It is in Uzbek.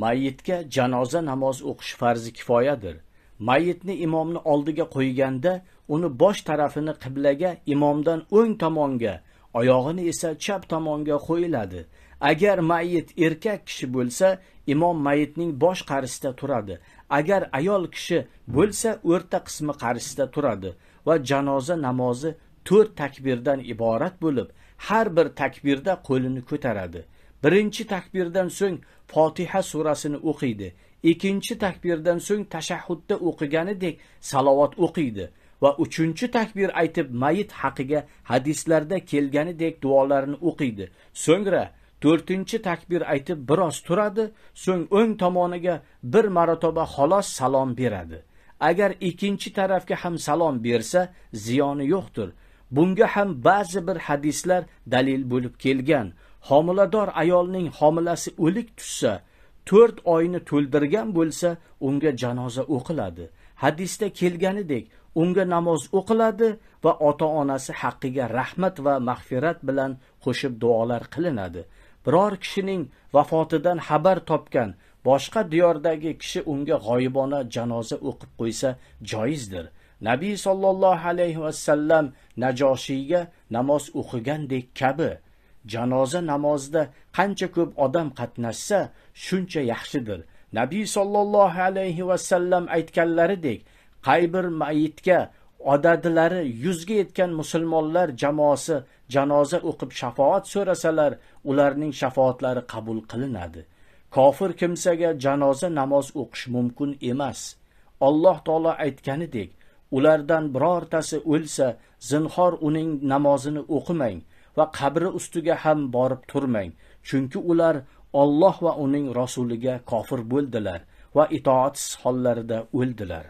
Mayyitga janoza namoz o'qish farzi kifoyadir. Mayyitni imomni oldiga qo'yganda, uni bosh tarafini qiblaga, imomdan o'ng tomonga, oyog'ini esa chap tomonga qo'yiladi. Agar mayyit erkak kishi bo'lsa, imom mayyitning bosh qarisida turadi. Agar ayol kishi bo'lsa, o'rta qismi qarisida turadi va janoza namozi 4 takbirdan iborat bo'lib, har bir takbirda qo'lini ko'taradi. birinchi takbirdan so'ng fotiha surasini o'qiydi ikkinchi takbirdan so'ng tashahhudda o'qiganidek salovat o'qiydi va uchinchi takbir aytib mayit haqiga hadislarda kelganidek duolarni o'qiydi so'ngra to'rtinchi takbir aytib biroz turadi so'ng o'ng tomoniga bir marotaba xolos salom beradi agar ikkinchi tarafga ham salom bersa ziyoni yo'qdir bunga ham ba'zi bir hadislar dalil bo'lib kelgan homilador ayolning homilasi o'lik tushsa to'rt oyni to'ldirgan bo'lsa unga janoza o'qiladi hadisda kelganidek unga namoz o'qiladi va ota onasi haqqiga rahmat va mag'firat bilan qo'shib duolar qilinadi biror kishining vafotidan xabar topgan boshqa diyordagi kishi unga g'oyibona janoza o'qib qo'ysa joizdir nabiy sollallohu alayhi vasallam najoshiyga namoz o'qigandek kabi janoza namozida qancha ko'p odam qatnashsa shuncha yaxshidir nabiy sollallohu alayhi vasallam aytganlaridek qay bir mayitga odadilari yuzga yetgan musulmonlar jamoasi janoza o'qib shafoat so'rasalar ularning shafoatlari qabul qilinadi kofir kimsaga janoza namoz o'qish mumkin emas alloh taolo aytganidek ulardan birortasi o'lsa zinhor uning namozini o'qimang va qabri ustiga ham borib turmang chunki ular Alloh va uning rasuliga kofir bo'ldilar va itoatsiz hollarida o'ldilar